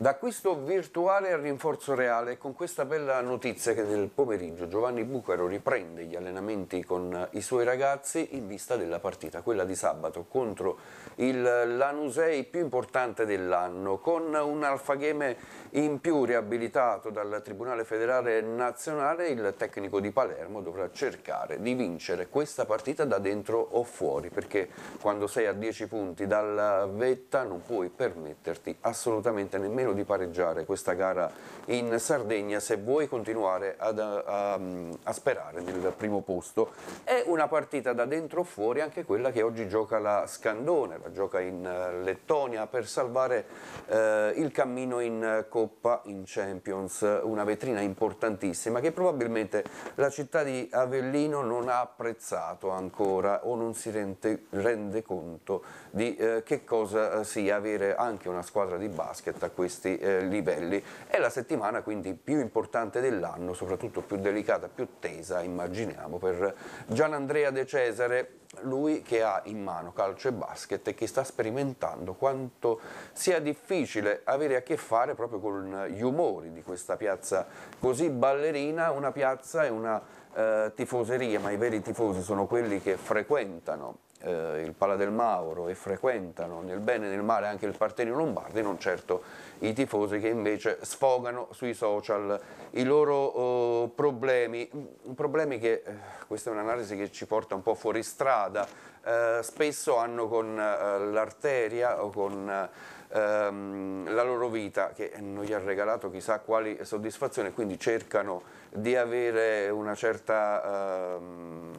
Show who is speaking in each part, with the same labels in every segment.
Speaker 1: Da questo virtuale al rinforzo reale, con questa bella notizia che nel pomeriggio Giovanni Bucaro riprende gli allenamenti con i suoi ragazzi in vista della partita, quella di sabato contro il Lanusei più importante dell'anno, con un alfagheme in più riabilitato dal Tribunale Federale Nazionale, il tecnico di Palermo dovrà cercare di vincere questa partita da dentro o fuori, perché quando sei a 10 punti dalla vetta non puoi permetterti assolutamente nemmeno almeno di pareggiare questa gara in Sardegna se vuoi continuare ad, a, ehm, a, a sperare nel primo posto. È una partita da dentro o fuori anche quella che oggi gioca la Scandone, la gioca in eh, Lettonia per salvare eh, il cammino in eh, Coppa, in Champions, una vetrina importantissima che probabilmente la città di Avellino non ha apprezzato ancora o non si rende, rende conto di eh, che cosa eh, sia avere anche una squadra di basket a questo questi eh, livelli. È la settimana quindi più importante dell'anno, soprattutto più delicata, più tesa, immaginiamo, per Gianandrea De Cesare, lui che ha in mano calcio e basket e che sta sperimentando quanto sia difficile avere a che fare proprio con gli umori di questa piazza così ballerina, una piazza e una eh, tifoserie, ma i veri tifosi sono quelli che frequentano eh, il Pala del Mauro e frequentano nel bene e nel male anche il Partenio Lombardi, non certo i tifosi che invece sfogano sui social i loro eh, problemi, mm, problemi che, eh, questa è un'analisi che ci porta un po' fuori strada, eh, spesso hanno con eh, l'arteria o con ehm, la loro vita che non gli ha regalato chissà quali soddisfazioni, quindi cercano di avere una certa... Ehm,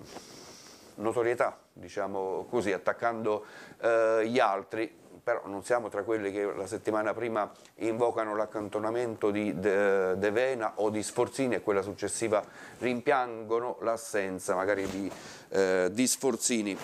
Speaker 1: notorietà, diciamo così, attaccando eh, gli altri però non siamo tra quelli che la settimana prima invocano l'accantonamento di De, De Vena o di Sforzini e quella successiva rimpiangono l'assenza magari di, eh, di Sforzini.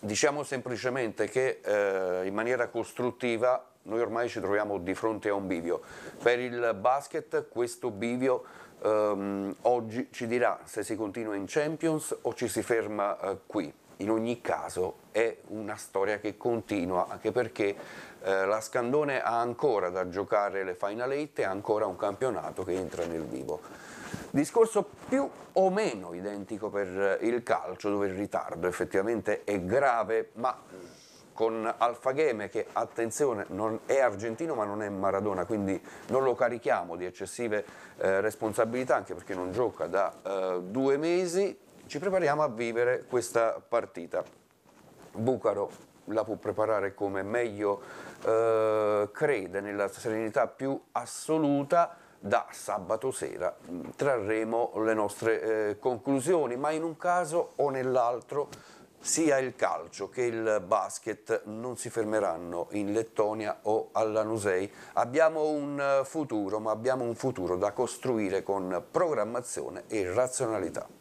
Speaker 1: Diciamo semplicemente che eh, in maniera costruttiva noi ormai ci troviamo di fronte a un bivio. Per il basket questo bivio ehm, oggi ci dirà se si continua in Champions o ci si ferma eh, qui in ogni caso è una storia che continua, anche perché eh, la Scandone ha ancora da giocare le Final Eight e ancora un campionato che entra nel vivo. Discorso più o meno identico per eh, il calcio, dove il ritardo effettivamente è grave, ma con Alfageme che, attenzione, non è argentino ma non è Maradona, quindi non lo carichiamo di eccessive eh, responsabilità, anche perché non gioca da eh, due mesi, ci prepariamo a vivere questa partita. Bucaro la può preparare come meglio eh, crede, nella serenità più assoluta, da sabato sera trarremo le nostre eh, conclusioni, ma in un caso o nell'altro sia il calcio che il basket non si fermeranno in Lettonia o alla Nusei. Abbiamo un eh, futuro, ma abbiamo un futuro da costruire con programmazione e razionalità.